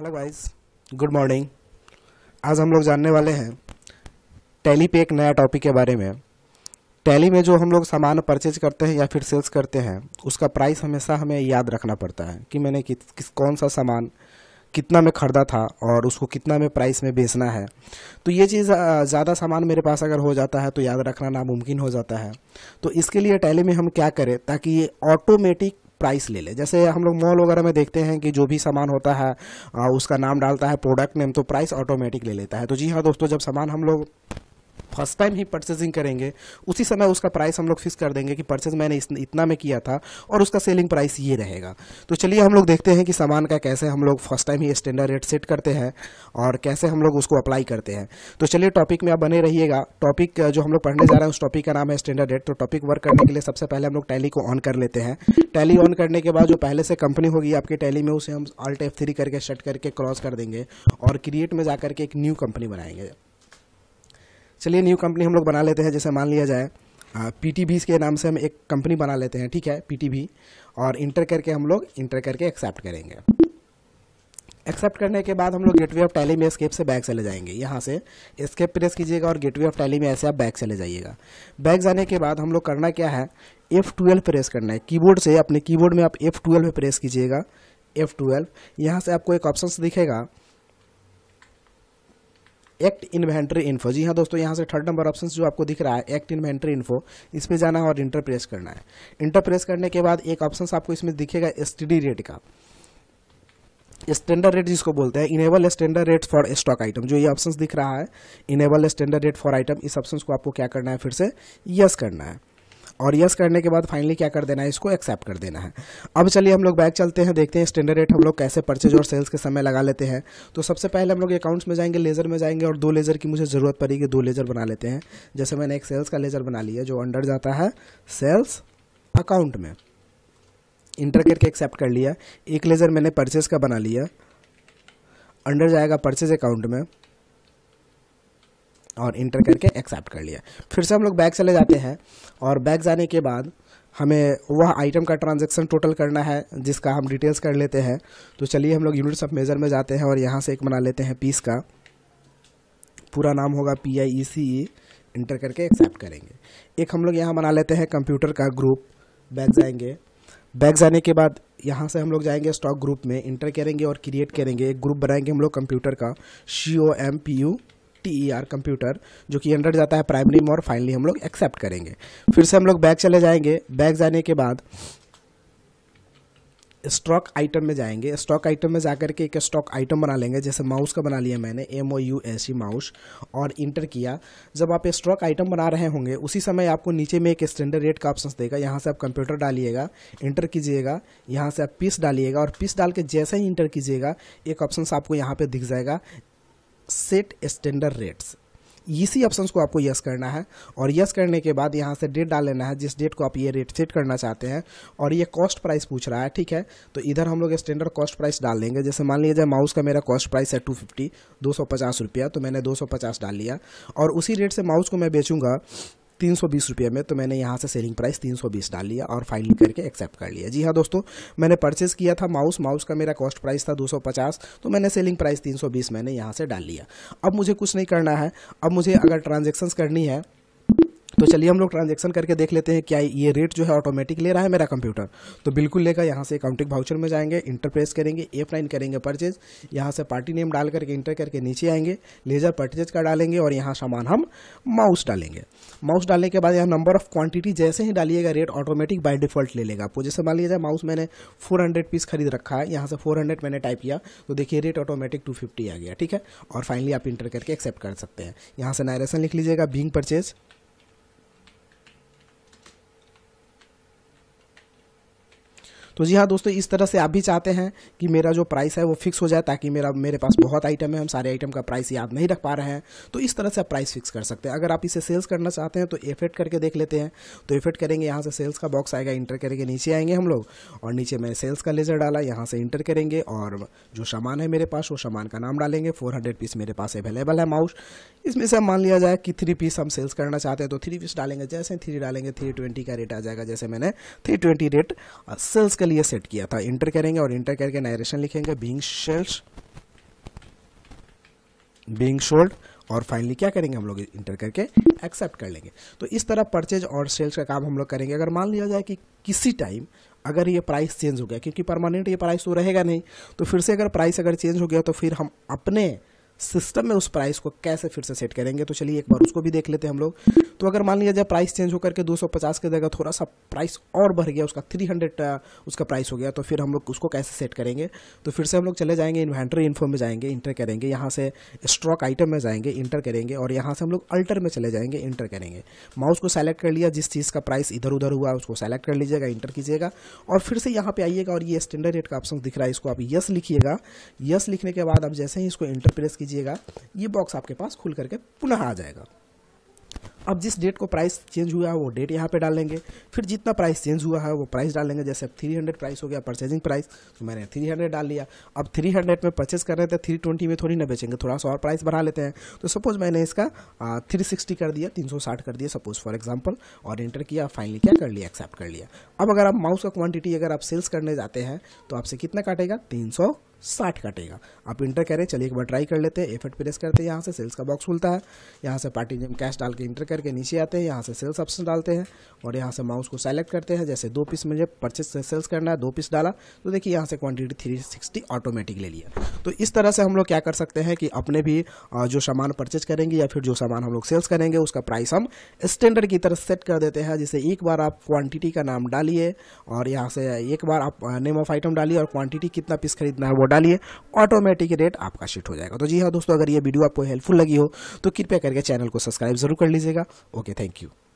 hello guys good morning आज हम लोग जानने वाले हैं टैली पे एक नया टॉपिक के बारे में टैली में जो हम लोग सामान परचेज करते हैं या फिर सेल्स करते हैं उसका प्राइस हमेशा हमें याद रखना पड़ता है कि मैंने किस, किस कौन सा सामान कितना में ख़रीदा था और उसको कितना में प्राइस में बेचना है तो ये चीज़ ज़्यादा सामान मेरे पास अगर हो जाता है तो याद रखना नामुमकिन हो जाता है तो इसके लिए टैली में हम क्या करें ताकि ये ऑटोमेटिक प्राइस ले ले जैसे हम लोग मॉल वगैरह में देखते हैं कि जो भी सामान होता है उसका नाम डालता है प्रोडक्ट नेम तो प्राइस ऑटोमेटिक ले लेता है तो जी हाँ दोस्तों जब सामान हम लोग फर्स्ट टाइम ही परचेजिंग करेंगे उसी समय उसका प्राइस हम लोग फिक्स कर देंगे कि परचेज मैंने इतना में किया था और उसका सेलिंग प्राइस ये रहेगा तो चलिए हम लोग देखते हैं कि सामान का कैसे हम लोग फर्स्ट टाइम ही स्टैंडर्ड रेट सेट करते हैं और कैसे हम लोग उसको अप्लाई करते हैं तो चलिए टॉपिक में आप बने रहिएगा टॉपिक जो हम लोग पढ़ने जा रहे हैं उस टॉपिक का नाम है स्टैंडर्ड रेट तो टॉपिक वर्क करने के लिए सबसे पहले हम लोग टैली को ऑन कर लेते हैं टैली ऑन करने के बाद जो पहले से कंपनी होगी आपकी टैली में उसे हम आल्ट एफ थ्री करके शट करके क्रॉस कर देंगे और क्रिएट में जा करके एक न्यू कंपनी बनाएंगे चलिए न्यू कंपनी हम लोग बना लेते हैं जैसे मान लिया जाए पी टी के नाम से हम एक कंपनी बना लेते हैं ठीक है पी और इंटर करके हम लोग इंटर करके एक्सेप्ट करेंगे एक्सेप्ट करने के बाद हम लोग गेटवे ऑफ टैली में स्केप से बैग चले जाएंगे यहाँ से स्केप प्रेस कीजिएगा और गेटवे ऑफ टैली में ऐसे आप बैग चले जाइएगा बैग जाने के बाद हम लोग करना क्या है एफ़ ट्वेल्व प्रेस करना है कीबोर्ड से अपने कीबोर्ड में आप एफ़ ट्वेल्व प्रेस कीजिएगा एफ़ ट्वेल्व यहाँ से आपको एक ऑप्शन दिखेगा एक्ट इन्वेंट्री इन्फो जी हाँ दोस्तों यहाँ से थर्ड नंबर ऑप्शन जो आपको दिख रहा है एक्ट इन्वेंट्री इन्फो इस पर जाना है और इंटर प्रेस करना है इंटर प्रेस करने के बाद एक ऑप्शन आपको इसमें दिखेगा एसटीडी रेट का स्टैंडर्ड रेट जिसको बोलते हैं enable standard rate for stock item जो ये ऑप्शन दिख रहा है enable standard rate for item इस ऑप्शन को आपको क्या करना है फिर से यस करना है और यस करने के बाद फाइनली क्या कर देना है इसको एक्सेप्ट कर देना है अब चलिए हम लोग बैक चलते हैं देखते हैं स्टैंडर्ड रेट हम लोग कैसे परचेज और सेल्स के समय लगा लेते हैं तो सबसे पहले हम लोग अकाउंट्स में जाएंगे लेज़र में जाएंगे और दो लेज़र की मुझे ज़रूरत पड़ेगी दो लेज़र बना लेते हैं जैसे मैंने एक सेल्स का लेज़र बना लिया जो अंडर जाता है सेल्स अकाउंट में इंटर करके एक्सेप्ट कर लिया एक लेज़र मैंने परचेज का बना लिया अंडर जाएगा परचेज अकाउंट में और इंटर करके एक्सेप्ट कर लिया फिर से हम लोग बैग चले जाते हैं और बैग जाने के बाद हमें वह आइटम का ट्रांजैक्शन टोटल करना है जिसका हम डिटेल्स कर लेते हैं तो चलिए हम लोग यूनिट्स ऑफ मेज़र में जाते हैं और यहाँ से एक बना लेते हैं पीस का पूरा नाम होगा P I E C E enter करके एक्सेप्ट करेंगे एक हम लोग यहाँ बना लेते हैं कंप्यूटर का ग्रुप बैग जाएंगे बैग जाने के बाद यहाँ से हम लोग जाएंगे स्टॉक ग्रुप में इंटर करेंगे और क्रिएट करेंगे एक ग्रुप बनाएंगे हम लोग कंप्यूटर का C O M P U T E R computer जो कि हंड्रेड जाता है प्राइमरी में और फाइनली हम लोग एक्सेप्ट करेंगे फिर से हम लोग बैग चले जाएंगे बैग जाने के बाद स्टॉक आइटम में जाएंगे स्टॉक आइटम में जाकर के एक स्टॉक आइटम बना लेंगे जैसे माउस का बना लिया मैंने M O U S E mouse और इंटर किया जब आप स्टॉक आइटम बना रहे होंगे उसी समय आपको नीचे में एक स्टैंडर्ड रेट का ऑप्शन देगा यहाँ से आप कंप्यूटर डालिएगा इंटर कीजिएगा यहाँ से आप पीस डालिएगा और पीस डाल के जैसे ही इंटर कीजिएगा एक ऑप्शन आपको यहाँ पर दिख जाएगा सेट स्टैंडर्ड रेट्स इसी ऑप्शन को आपको यस करना है और यस करने के बाद यहाँ से डेट डाल लेना है जिस डेट को आप ये रेट सेट करना चाहते हैं और ये कॉस्ट प्राइस पूछ रहा है ठीक है तो इधर हम लोग स्टैंडर्ड कॉस्ट प्राइस डाल देंगे जैसे मान लीजिए माउस का मेरा कॉस्ट प्राइस है टू फिफ्टी दो सौ पचास रुपया तो मैंने दो सौ पचास डाल लिया और उसी रेट से माउस को मैं बेचूंगा तीन सौ बीस रुपये में तो मैंने यहाँ से सेलिंग प्राइस तीन सौ बीस डाल लिया और फाइनल करके एक्सेप्ट कर लिया जी हाँ दोस्तों मैंने परचेज़ किया था माउस माउस का मेरा कॉस्ट प्राइस था दो सौ पचास तो मैंने सेलिंग प्राइस तीन सौ बीस मैंने यहाँ से डाल लिया अब मुझे कुछ नहीं करना है अब मुझे अगर ट्रांजेक्शन्स करनी है तो चलिए हम लोग ट्रांजेक्शन करके देख लेते हैं क्या ये रेट जो है ऑटोमेटिक ले रहा है मेरा कंप्यूटर तो बिल्कुल लेगा यहाँ से अकाउंटिंग भाउचर में जाएंगे इंटरप्रेस करेंगे एफ नाइन करेंगे परचेज यहाँ से पार्टी नेम डाल करके इंटर करके नीचे आएंगे लेजर परचेज का डालेंगे और यहाँ सामान हम माउस डालेंगे माउस डालने के बाद यहाँ नंबर ऑफ क्वांटिटी जैसे ही डालिएगा रेट ऑटोमेटिक बाय डिफॉल्ट ले लेगा आपको जैसे मान लीजिए माउस मैंने 400 पीस खरीद रखा है यहाँ से 400 मैंने टाइप किया तो देखिए रेट ऑटोमेटिक 250 आ गया ठीक है और फाइनली आप इंटर करके एक्सेप्ट कर सकते हैं यहाँ से नायरेसन लिख लीजिएगा बींग परचेज़ तो जी हाँ दोस्तों इस तरह से आप भी चाहते हैं कि मेरा जो प्राइस है वो फिक्स हो जाए ताकि मेरा मेरे पास बहुत आइटम है हम सारे आइटम का प्राइस याद नहीं रख पा रहे हैं तो इस तरह से आप प्राइस फिक्स कर सकते हैं अगर आप इसे सेल्स करना चाहते हैं तो एफेक्ट करके देख लेते हैं तो एफेक्ट करेंगे यहाँ से सेल्स का बॉक्स आएगा इंटर करेंगे नीचे आएंगे हम लोग और नीचे मैंने सेल्स का लेजर डाला यहाँ से इंटर करेंगे और जो सामान है मेरे पास वो सामान का नाम डालेंगे फोर पीस मेरे पास अवेलेबल है माउस इसमें से मान लिया जाए कि थ्री पीस हम सेल्स करना चाहते हैं तो थ्री पीस डालेंगे जैसे थ्री डालेंगे थ्री का रेट आ जाएगा जैसे मैंने थ्री रेट सेल्स कर लिए सेट किया था इंटर करेंगे और इंटर करके नायरेशन लिखेंगे बींग शेल्स बींग शोल्ड और फाइनली क्या करेंगे हम लोग इंटर करके एक्सेप्ट कर लेंगे तो इस तरह परचेज और सेल्स का काम हम लोग करेंगे अगर मान लिया जाए कि किसी टाइम अगर ये प्राइस चेंज हो गया क्योंकि परमानेंट ये प्राइस तो रहेगा नहीं तो फिर से अगर प्राइस अगर चेंज हो गया तो फिर हम अपने सिस्टम में उस प्राइस को कैसे फिर से सेट करेंगे तो चलिए एक बार उसको भी देख लेते हैं हम लोग तो अगर मान लिया जाए प्राइस चेंज होकर के 250 के जगह थोड़ा सा प्राइस और बढ़ गया उसका 300 उसका प्राइस हो गया तो फिर हम लोग उसको कैसे सेट करेंगे तो फिर से हम लोग चले जाएंगे इन्वेंट्री इन्फो में जाएंगे इंटर करेंगे यहाँ से स्ट्रॉक आइटम में जाएंगे इंटर करेंगे और यहाँ से हम लोग अल्टर में चले जाएंगे इंटर करेंगे माउस को सेलेक्ट कर लिया जिस चीज़ का प्राइस इधर उधर हुआ उसको सेलेक्ट कर लीजिएगा इंटर कीजिएगा और फिर से यहाँ पर आइएगा और ये स्टैंडर्ड रेट का ऑप्शन दिख रहा है इसको आप यस लिखिएगा यस लिखने के बाद आप जैसे ही इसको इंटर प्रेस कीजिए कीजिएगा ये बॉक्स आपके पास खुल करके पुनः आ जाएगा अब जिस डेट को प्राइस चेंज हुआ है वो डेट यहाँ पे डालेंगे फिर जितना प्राइस चेंज हुआ है वो प्राइस डालेंगे जैसे अब 300 प्राइस हो गया परचेजिंग प्राइस तो मैंने 300 डाल लिया अब 300 में परचेज कर रहे थे 320 में थोड़ी ना बेचेंगे थोड़ा सा और प्राइस बढ़ा लेते हैं तो सपोज मैंने इसका थ्री सिक्सटी कर दिया साठ कर दिया सपोज फॉर एग्जाम्पल और इंटर किया फाइनली क्या कर लिया एक्सेप्ट कर लिया अब अगर आप माउस का क्वान्टिटी अगर आप सेल्स करने जाते हैं तो आपसे कितना काटेगा तीन साठ कटेगा आप इंटर करें चलिए एक बार ट्राई कर लेते हैं एफर्ट प्रेस करते हैं यहाँ से सेल्स का बॉक्स खुलता है यहाँ से पार्टी जिम कैश डाल के इंटर करके नीचे आते हैं यहाँ से सेल्स ऑप्शन डालते हैं और यहाँ से माउस को सेलेक्ट करते हैं जैसे दो पीस मुझे परचेस से सेल्स करना है दो पीस डाला तो देखिए यहाँ से क्वान्टिटी थ्री सिक्सटी ऑटोमेटिक ले लिया तो इस तरह से हम लोग क्या कर सकते हैं कि अपने भी जो सामान परचेज करेंगे या फिर जो सामान हम लोग सेल्स करेंगे उसका प्राइस हम स्टैंडर्ड की तरह सेट कर देते हैं जैसे एक बार आप क्वान्टिटी का नाम डालिए और यहाँ से एक बार आप नेम ऑफ आइटम डालिए और क्वान्टिटी कितना पीस खरीदना है वो डालिए ऑटोमेटिक रेट आपका शिफ्ट हो जाएगा तो जी हाँ दोस्तों अगर ये वीडियो आपको हेल्पफुल लगी हो तो कृपया करके चैनल को सब्सक्राइब जरूर कर लीजिएगा ओके थैंक यू